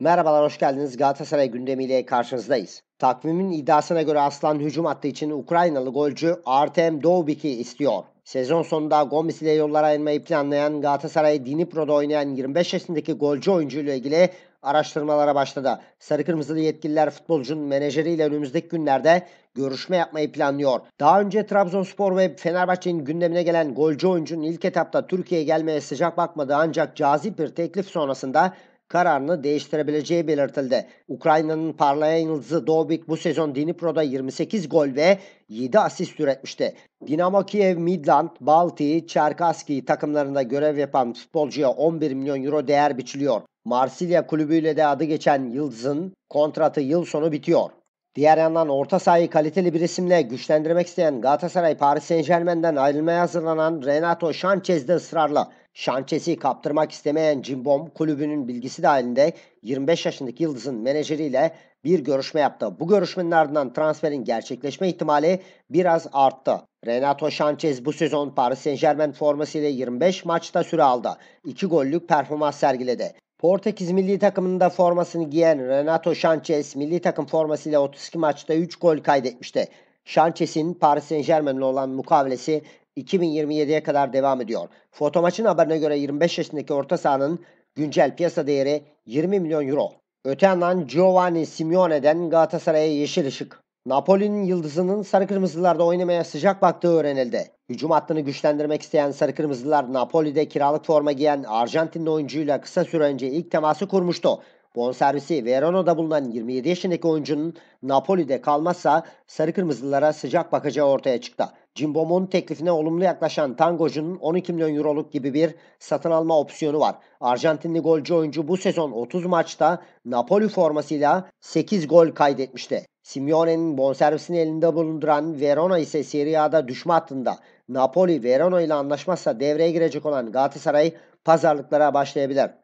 Merhabalar, hoş geldiniz. Galatasaray gündemiyle karşınızdayız. Takvimin iddiasına göre Aslan hücum hattı için Ukraynalı golcü Artem Dovbik'i istiyor. Sezon sonunda Gomis ile yollara ayırmayı planlayan Galatasaray Dinipro'da oynayan 25 yaşındaki golcü oyuncuyla ilgili araştırmalara başladı. Sarı Kırmızılı yetkililer futbolcunun menajeriyle önümüzdeki günlerde görüşme yapmayı planlıyor. Daha önce Trabzonspor ve Fenerbahçe'nin gündemine gelen golcü oyuncunun ilk etapta Türkiye'ye gelmeye sıcak bakmadı ancak cazip bir teklif sonrasında kararını değiştirebileceği belirtildi. Ukrayna'nın parlayan yıldızı Dobik bu sezon Dnipro'da 28 gol ve 7 asist üretmişti. Dinamo Kiev, Midland, Balti, Çerkaski takımlarında görev yapan futbolcuya 11 milyon euro değer biçiliyor. Marsilya kulübüyle de adı geçen Yıldız'ın kontratı yıl sonu bitiyor. Diğer yandan orta sahayı kaliteli bir isimle güçlendirmek isteyen Galatasaray Paris Saint Germain'den ayrılmaya hazırlanan Renato Sanchez de ısrarlı. Şançesi kaptırmak istemeyen Cimbom kulübünün bilgisi dahilinde 25 yaşındaki Yıldız'ın menajeriyle bir görüşme yaptı. Bu görüşmenin ardından transferin gerçekleşme ihtimali biraz arttı. Renato Sanchez bu sezon Paris Saint Germain formasıyla 25 maçta süre aldı. 2 gollük performans sergiledi. Portekiz milli takımında formasını giyen Renato Sanchez milli takım formasıyla 32 maçta 3 gol kaydetmişti. Sanchez'in Paris Saint Germain'le olan mukavelesi 2027'ye kadar devam ediyor. Fotomaç'ın haberine göre 25 yaşındaki orta sahanın güncel piyasa değeri 20 milyon euro. Öte yandan Giovanni Simeone'den Galatasaray'a yeşil ışık. Napoli'nin yıldızının sarı kırmızılarda oynamaya sıcak baktığı öğrenildi. Hücum hattını güçlendirmek isteyen sarı kırmızılar Napoli'de kiralık forma giyen Arjantinli oyuncuyla kısa süre önce ilk teması kurmuştu. Bonservisi Verona'da bulunan 27 yaşındaki oyuncunun Napoli'de kalmazsa sarı kırmızılara sıcak bakacağı ortaya çıktı. Cimbom'un teklifine olumlu yaklaşan Tangocu'nun 12 milyon euroluk gibi bir satın alma opsiyonu var. Arjantinli golcü oyuncu bu sezon 30 maçta Napoli formasıyla 8 gol kaydetmişti. Simeone'nin bonservisini elinde bulunduran Verona ise Serie A'da düşme hattında. Napoli Verona ile anlaşmazsa devreye girecek olan Galatasaray pazarlıklara başlayabilir.